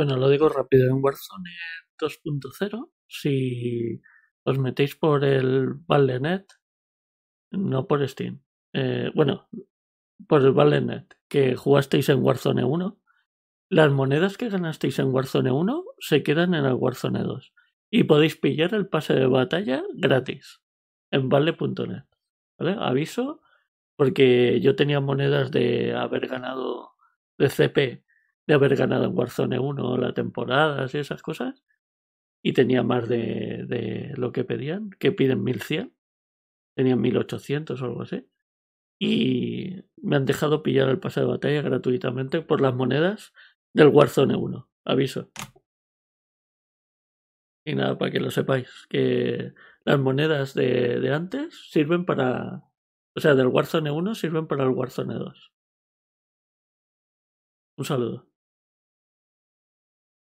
Bueno, lo digo rápido, en Warzone 2.0, si os metéis por el Valenet, no por Steam, eh, bueno, por el Valenet que jugasteis en Warzone 1, las monedas que ganasteis en Warzone 1 se quedan en el Warzone 2 y podéis pillar el pase de batalla gratis en vale.net. ¿Vale? Aviso, porque yo tenía monedas de haber ganado de CP de haber ganado en Warzone 1 la temporada y esas cosas. Y tenía más de, de lo que pedían, que piden 1100. Tenían 1800 o algo así. Y me han dejado pillar el pase de batalla gratuitamente por las monedas del Warzone 1. Aviso. Y nada, para que lo sepáis, que las monedas de, de antes sirven para... O sea, del Warzone 1 sirven para el Warzone 2. Un saludo.